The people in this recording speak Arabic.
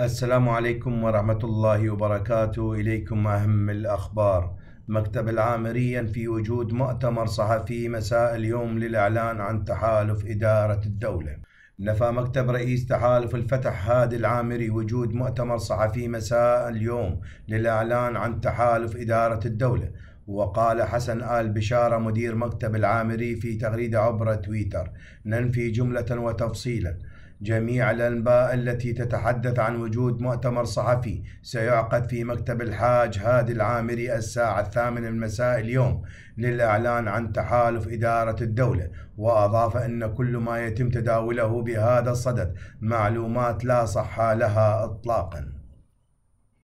السلام عليكم ورحمة الله وبركاته إليكم أهم الأخبار مكتب العامري في وجود مؤتمر صحفي مساء اليوم للإعلان عن تحالف إدارة الدولة نفى مكتب رئيس تحالف الفتح هادي العامري وجود مؤتمر صحفي مساء اليوم للإعلان عن تحالف إدارة الدولة وقال حسن آل بشارة مدير مكتب العامري في تغريدة عبر تويتر ننفي جملة وتفصيلا جميع الأنباء التي تتحدث عن وجود مؤتمر صحفي سيعقد في مكتب الحاج هادي العامري الساعة الثامنة المساء اليوم للإعلان عن تحالف إدارة الدولة وأضاف أن كل ما يتم تداوله بهذا الصدد معلومات لا صحة لها إطلاقاً